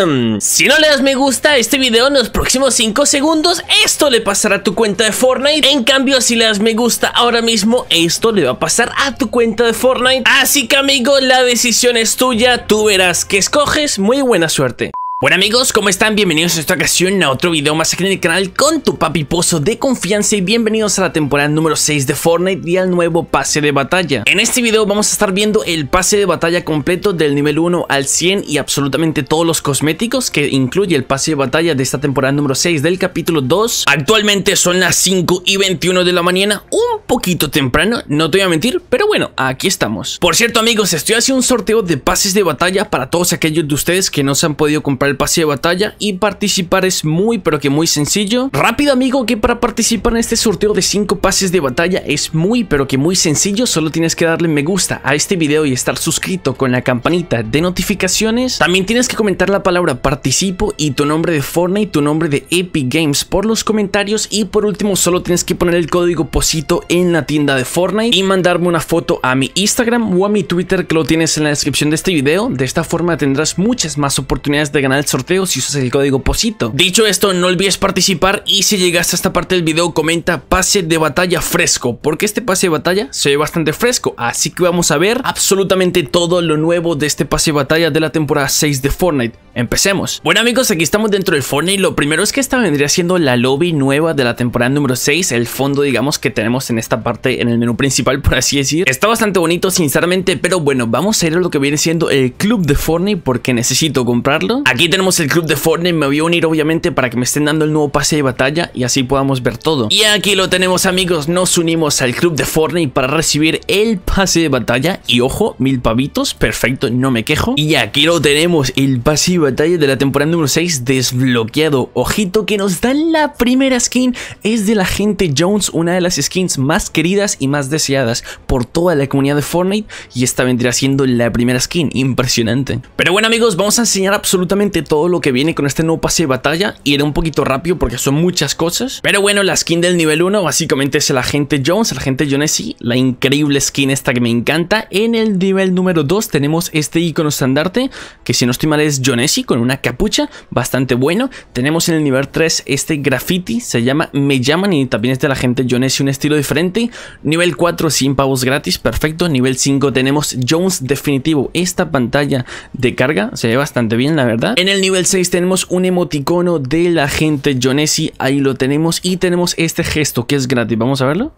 Em, si no le das me gusta a este video en los próximos 5 segundos, esto le pasará a tu cuenta de Fortnite. En cambio, si le das me gusta ahora mismo, esto le va a pasar a tu cuenta de Fortnite. Así que amigo, la decisión es tuya, tú verás qué escoges. Muy buena suerte. Bueno amigos, ¿cómo están? Bienvenidos en esta ocasión a otro video más aquí en el canal con tu papi pozo de confianza y bienvenidos a la temporada número 6 de Fortnite y al nuevo pase de batalla. En este video vamos a estar viendo el pase de batalla completo del nivel 1 al 100 y absolutamente todos los cosméticos que incluye el pase de batalla de esta temporada número 6 del capítulo 2. Actualmente son las 5 y 21 de la mañana, un poquito temprano, no te voy a mentir, pero bueno, aquí estamos. Por cierto amigos, estoy haciendo un sorteo de pases de batalla para todos aquellos de ustedes que no se han podido comprar el pase de batalla y participar es muy pero que muy sencillo. Rápido amigo que para participar en este sorteo de 5 pases de batalla es muy pero que muy sencillo, solo tienes que darle me gusta a este video y estar suscrito con la campanita de notificaciones. También tienes que comentar la palabra participo y tu nombre de Fortnite, tu nombre de Epic Games por los comentarios y por último solo tienes que poner el código POSITO en la tienda de Fortnite y mandarme una foto a mi Instagram o a mi Twitter que lo tienes en la descripción de este video. De esta forma tendrás muchas más oportunidades de ganar el sorteo si usas el código POSITO. Dicho esto, no olvides participar y si llegaste a esta parte del video comenta pase de batalla fresco, porque este pase de batalla se ve bastante fresco, así que vamos a ver absolutamente todo lo nuevo de este pase de batalla de la temporada 6 de Fortnite. Empecemos. Bueno amigos, aquí estamos dentro del Fortnite, lo primero es que esta vendría siendo la lobby nueva de la temporada número 6, el fondo digamos que tenemos en esta parte en el menú principal por así decir. Está bastante bonito sinceramente, pero bueno, vamos a ir a lo que viene siendo el club de Fortnite porque necesito comprarlo. Aquí tenemos el club de Fortnite, me voy a unir obviamente para que me estén dando el nuevo pase de batalla y así podamos ver todo. Y aquí lo tenemos amigos, nos unimos al club de Fortnite para recibir el pase de batalla y ojo, mil pavitos, perfecto, no me quejo. Y aquí lo tenemos, el pase de batalla de la temporada número 6 desbloqueado. Ojito que nos dan la primera skin, es de la gente Jones, una de las skins más queridas y más deseadas por toda la comunidad de Fortnite y esta vendría siendo la primera skin, impresionante. Pero bueno amigos, vamos a enseñar absolutamente todo lo que viene con este nuevo pase de batalla. y era un poquito rápido porque son muchas cosas. Pero bueno, la skin del nivel 1 básicamente es el agente Jones, el agente Jonesy. La increíble skin esta que me encanta. En el nivel número 2 tenemos este icono estandarte, que si no estoy mal es Jonesy con una capucha, bastante bueno. Tenemos en el nivel 3 este graffiti, se llama Me llaman y también es de la gente Jonesy, un estilo diferente. Nivel 4 sin pavos gratis, perfecto. Nivel 5 tenemos Jones definitivo. Esta pantalla de carga se ve bastante bien, la verdad. En en el nivel 6 tenemos un emoticono de la gente Jonesy, ahí lo tenemos y tenemos este gesto que es gratis, vamos a verlo.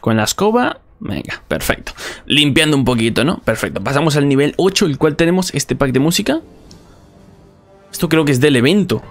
Con la escoba, venga, perfecto. Limpiando un poquito, ¿no? Perfecto. Pasamos al nivel 8, el cual tenemos este pack de música. Esto creo que es del evento.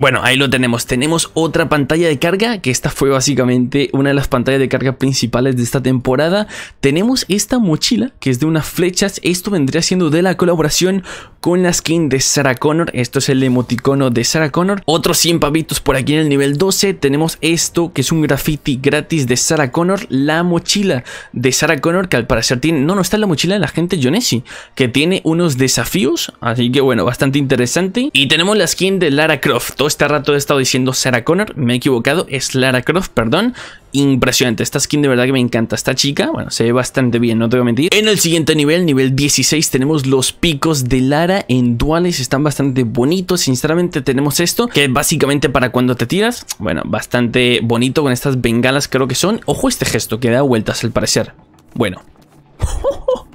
Bueno, ahí lo tenemos. Tenemos otra pantalla de carga, que esta fue básicamente una de las pantallas de carga principales de esta temporada. Tenemos esta mochila, que es de unas flechas. Esto vendría siendo de la colaboración con la skin de Sarah Connor. Esto es el emoticono de Sarah Connor. Otros 100 pavitos por aquí en el nivel 12. Tenemos esto que es un graffiti gratis de Sarah Connor. La mochila de Sarah Connor que al parecer tiene... No, no está en la mochila de la gente Jonesy. Que tiene unos desafíos. Así que bueno, bastante interesante. Y tenemos la skin de Lara Croft. Todo este rato he estado diciendo Sarah Connor. Me he equivocado. Es Lara Croft, perdón impresionante. Esta skin de verdad que me encanta. Esta chica, bueno, se ve bastante bien, no te voy a mentir. En el siguiente nivel, nivel 16, tenemos los picos de Lara en duales. Están bastante bonitos. Sinceramente, tenemos esto, que básicamente para cuando te tiras. Bueno, bastante bonito con estas bengalas creo que son. Ojo este gesto que da vueltas al parecer. Bueno.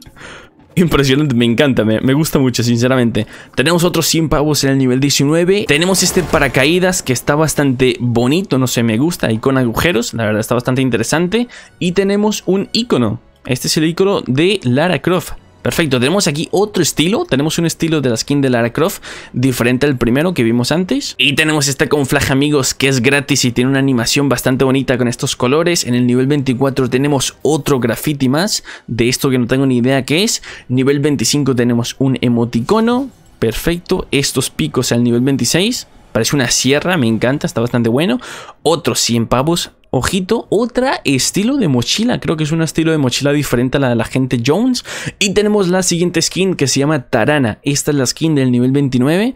Impresionante, me encanta, me, gusta mucho, sinceramente. Tenemos otros 100 pavos en el nivel 19. Tenemos este paracaídas que está bastante bonito, no sé, me gusta, y con agujeros, la verdad está bastante interesante. Y tenemos un icono. Este es el icono de Lara Croft. Perfecto, tenemos aquí otro estilo, tenemos un estilo de la skin de Lara Croft diferente al primero que vimos antes y tenemos este con amigos que es gratis y tiene una animación bastante bonita con estos colores, en el nivel 24 tenemos otro graffiti más, de esto que no tengo ni idea qué es, nivel 25 tenemos un emoticono, perfecto, estos picos al nivel 26, parece una sierra, me encanta, está bastante bueno, otros 100 pavos, Ojito, otra estilo de mochila. Creo que es un estilo de mochila diferente a la de la gente Jones. Y tenemos la siguiente skin que se llama Tarana. Esta es la skin del nivel 29.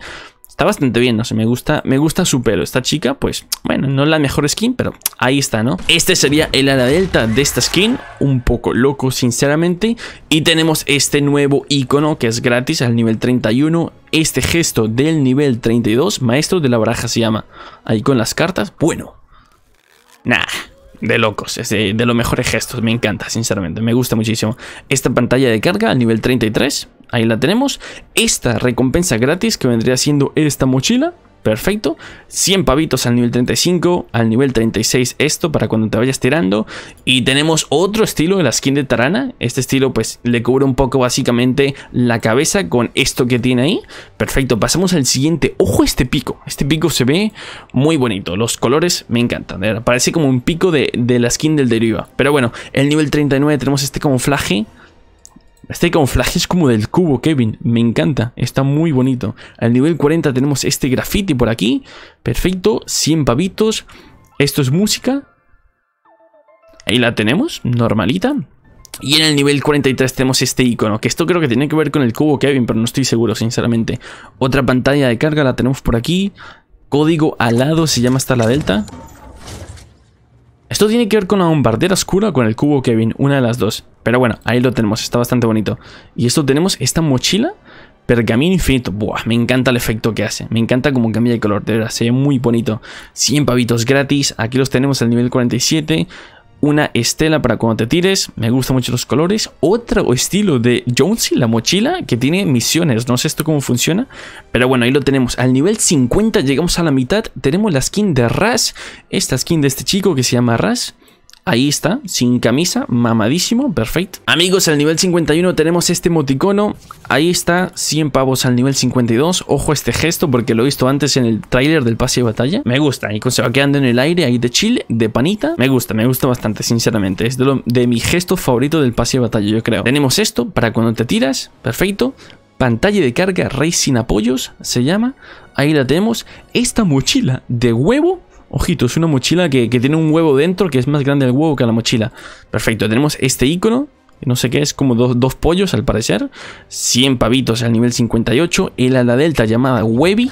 Está bastante bien, no sé, me gusta, me gusta su Esta chica, pues, bueno, no es la mejor skin, pero ahí está, ¿no? Este sería el ala delta de esta skin, un poco loco, sinceramente. Y tenemos este nuevo icono que es gratis al nivel 31, este gesto del nivel 32, maestro de la baraja se llama. Ahí con las cartas, bueno, Nah, de locos, de, de, los mejores gestos, me encanta, sinceramente, me gusta muchísimo. Esta pantalla de carga al nivel 33, ahí la tenemos. Esta recompensa gratis que vendría siendo esta mochila, perfecto. 100 pavitos al nivel 35, al nivel 36 esto para cuando te vayas tirando. Y tenemos otro estilo, la skin de Tarana. Este estilo pues le cubre un poco básicamente la cabeza con esto que tiene ahí. Perfecto, pasamos al siguiente. Ojo este pico, este pico se ve muy bonito. Los colores me encantan, eh, parece como un pico de, de la skin del deriva. Pero bueno, el nivel 39 tenemos este camuflaje este camuflaje es como del cubo, Kevin. Me encanta. Está muy bonito. Al nivel 40 tenemos este graffiti por aquí. Perfecto. 100 pavitos. Esto es música. Ahí la tenemos. Normalita. Y en el nivel 43 tenemos este icono, que esto creo que tiene que ver con el cubo Kevin, pero no estoy seguro, sinceramente. Otra pantalla de carga la tenemos por aquí. Código alado se llama hasta la delta. Esto tiene que ver con la bombardera oscura con el cubo Kevin, una de las dos. Pero bueno, ahí lo tenemos, está bastante bonito. Y esto tenemos esta mochila, pergamino infinito. Buah, me encanta el efecto que hace. Me encanta cómo cambia de color, de verdad, se ve muy bonito. 100 pavitos gratis, aquí los tenemos al nivel 47 una estela para cuando te tires. Me gustan mucho los colores. Otro estilo de Jonesy, la mochila, que tiene misiones. No sé esto cómo funciona. Pero bueno, ahí lo tenemos. Al nivel 50 llegamos a la mitad. Tenemos la skin de Ras Esta skin de este chico que se llama Raz. Ahí está, sin camisa, mamadísimo, perfecto. Amigos, al nivel 51 tenemos este moticono. Ahí está, 100 pavos al nivel 52. Ojo este gesto porque lo he visto antes en el tráiler del pase de batalla. Me gusta, y se va quedando en el aire ahí de chile, de panita. Me gusta, me gusta bastante, sinceramente. Es de, lo, de mi gesto favorito del pase de batalla, yo creo. Tenemos esto para cuando te tiras, perfecto. Pantalla de carga Rey sin apoyos, se llama. Ahí la tenemos. Esta mochila de huevo Ojito, es una mochila que, tiene un huevo dentro que es más grande el huevo que la mochila. Perfecto, tenemos este icono. No sé qué es, como dos, pollos al parecer. 100 pavitos al nivel 58. El ala delta llamada Webby.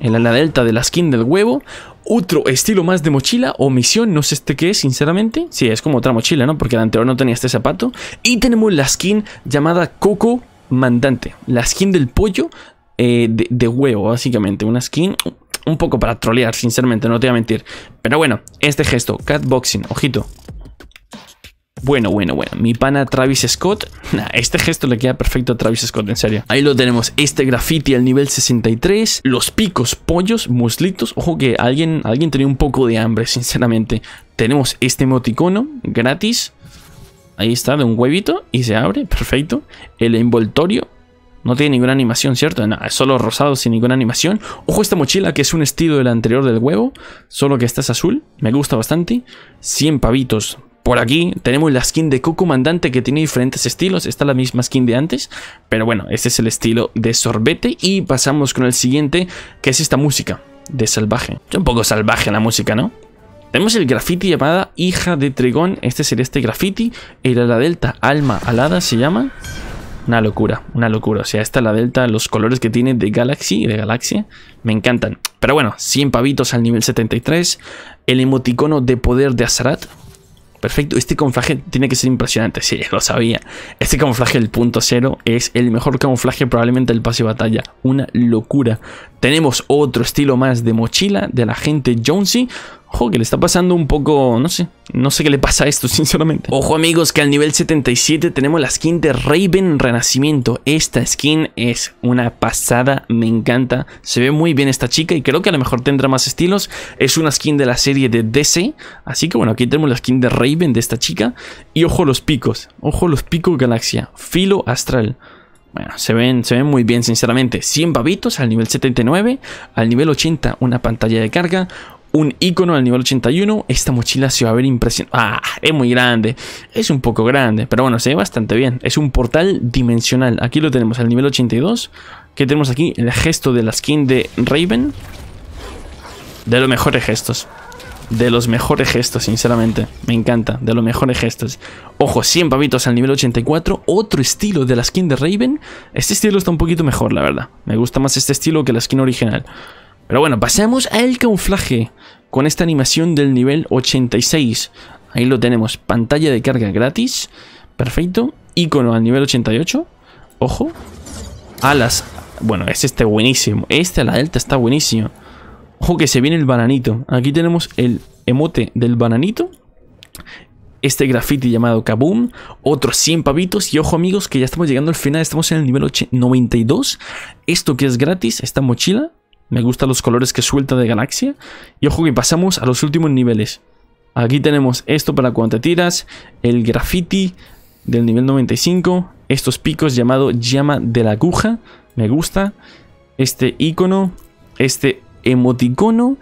El ala delta de la skin del huevo. Otro estilo más de mochila o misión, no sé este qué es, sinceramente. Sí, es como otra mochila, ¿no? Porque el anterior no tenía este zapato. Y tenemos la skin llamada Coco Mandante. La skin del pollo eh, de huevo, básicamente. Una skin un poco para trolear, sinceramente, no te voy a mentir. Pero bueno, este gesto, catboxing, ojito. Bueno, bueno, bueno. Mi pana Travis Scott. este gesto le queda perfecto a Travis Scott, en serio. Ahí lo tenemos. Este graffiti al nivel 63. Los picos, pollos, muslitos. Ojo que alguien, alguien tenía un poco de hambre, sinceramente. Tenemos este emoticono gratis. Ahí está, de un huevito y se abre. Perfecto. El envoltorio. No tiene ninguna animación, ¿cierto? No, es solo rosado sin ninguna animación. Ojo esta mochila que es un estilo del anterior del huevo, solo que esta es azul. Me gusta bastante. 100 pavitos. Por aquí tenemos la skin de Mandante que tiene diferentes estilos. Está la misma skin de antes, pero bueno, este es el estilo de sorbete. Y pasamos con el siguiente, que es esta música de salvaje. un poco salvaje la música, ¿no? Tenemos el graffiti llamada Hija de Trigón. Este sería este graffiti. Era la delta, alma alada se llama. Una locura, una locura. O sea, esta la Delta, los colores que tiene de Galaxy, de Galaxia, me encantan. Pero bueno, 100 pavitos al nivel 73. El emoticono de poder de Azarat. Perfecto, este camuflaje tiene que ser impresionante, sí, lo sabía. Este camuflaje, el punto cero, es el mejor camuflaje probablemente del pase de batalla. Una locura. Tenemos otro estilo más de mochila de la gente Jonesy, Ojo que le está pasando un poco, no sé, no sé qué le pasa a esto, sinceramente. Ojo amigos que al nivel 77 tenemos la skin de Raven Renacimiento. Esta skin es una pasada, me encanta. Se ve muy bien esta chica y creo que a lo mejor tendrá más estilos. Es una skin de la serie de DC, así que bueno, aquí tenemos la skin de Raven de esta chica. Y ojo los picos, ojo los picos galaxia, filo astral. Bueno, se ven, se ven muy bien, sinceramente. 100 babitos al nivel 79, al nivel 80 una pantalla de carga, un icono al nivel 81. Esta mochila se va a ver impresionante. Ah, es muy grande. Es un poco grande, pero bueno, se ve bastante bien. Es un portal dimensional. Aquí lo tenemos al nivel 82. Que tenemos aquí el gesto de la skin de Raven. De los mejores gestos. De los mejores gestos, sinceramente. Me encanta. De los mejores gestos. Ojo, 100 pavitos al nivel 84. Otro estilo de la skin de Raven. Este estilo está un poquito mejor, la verdad. Me gusta más este estilo que la skin original. Pero bueno, pasemos al camuflaje con esta animación del nivel 86. Ahí lo tenemos, pantalla de carga gratis, perfecto, icono al nivel 88, ojo, alas, bueno, es este buenísimo, este a la delta está buenísimo. Ojo que se viene el bananito, aquí tenemos el emote del bananito, este graffiti llamado Kaboom, otros 100 pavitos y ojo amigos que ya estamos llegando al final, estamos en el nivel 92, esto que es gratis, esta mochila, me gustan los colores que suelta de galaxia. Y ojo que pasamos a los últimos niveles. Aquí tenemos esto para cuando te tiras, el graffiti del nivel 95, estos picos llamado llama de la aguja, me gusta, este icono, este emoticono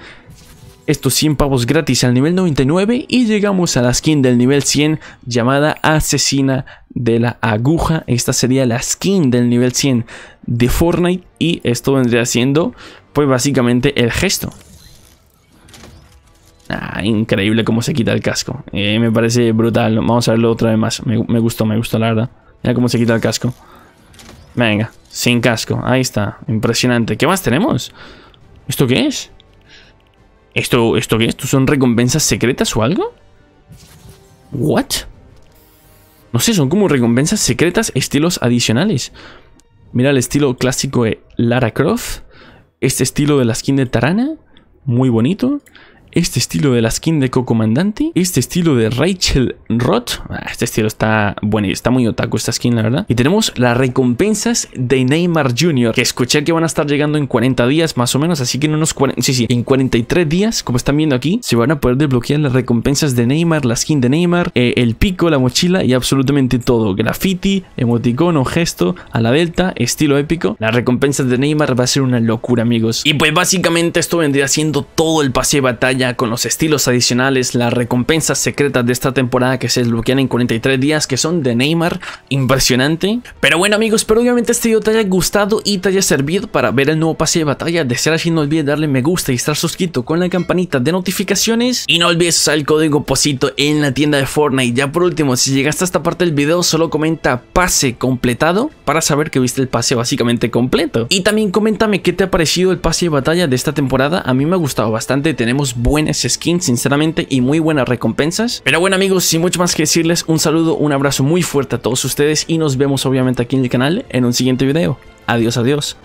estos 100 pavos gratis al nivel 99 y llegamos a la skin del nivel 100 llamada Asesina de la Aguja. Esta sería la skin del nivel 100 de Fortnite y esto vendría siendo pues básicamente el gesto. Ah, increíble cómo se quita el casco. Eh, me parece brutal. Vamos a verlo otra vez más. Me, me gustó, me gustó la verdad. Mira cómo se quita el casco. Venga, sin casco. Ahí está. Impresionante. ¿Qué más tenemos? ¿Esto qué es? ¿Esto, qué es? son recompensas secretas o algo? ¿What? No sé, son como recompensas secretas, estilos adicionales. Mira el estilo clásico de Lara Croft. Este estilo de la skin de Tarana. Muy bonito este estilo de la skin de Cocomandante, este estilo de Rachel Roth. Ah, este estilo está bueno y está muy otaku esta skin, la verdad. Y tenemos las recompensas de Neymar Jr., que escuché que van a estar llegando en 40 días más o menos, así que en unos 40, sí, sí, en 43 días, como están viendo aquí, se van a poder desbloquear las recompensas de Neymar, la skin de Neymar, eh, el pico, la mochila y absolutamente todo. Graffiti, emoticono, gesto, a la delta, estilo épico. Las recompensas de Neymar va a ser una locura, amigos. Y pues básicamente esto vendría siendo todo el pase de batalla con los estilos adicionales las recompensas secretas de esta temporada que se desbloquean en 43 días, que son de Neymar, impresionante. Pero bueno amigos, espero obviamente este video te haya gustado y te haya servido para ver el nuevo pase de batalla. De ser así no olvides darle me gusta y estar suscrito con la campanita de notificaciones. Y no olvides usar el código POSITO en la tienda de Fortnite. Ya por último, si llegaste a esta parte del video, solo comenta pase completado para saber que viste el pase básicamente completo. Y también coméntame qué te ha parecido el pase de batalla de esta temporada. A mí me ha gustado bastante, tenemos buen buenas skins, sinceramente, y muy buenas recompensas. Pero bueno amigos, sin mucho más que decirles, un saludo, un abrazo muy fuerte a todos ustedes y nos vemos obviamente aquí en el canal en un siguiente video. Adiós, adiós.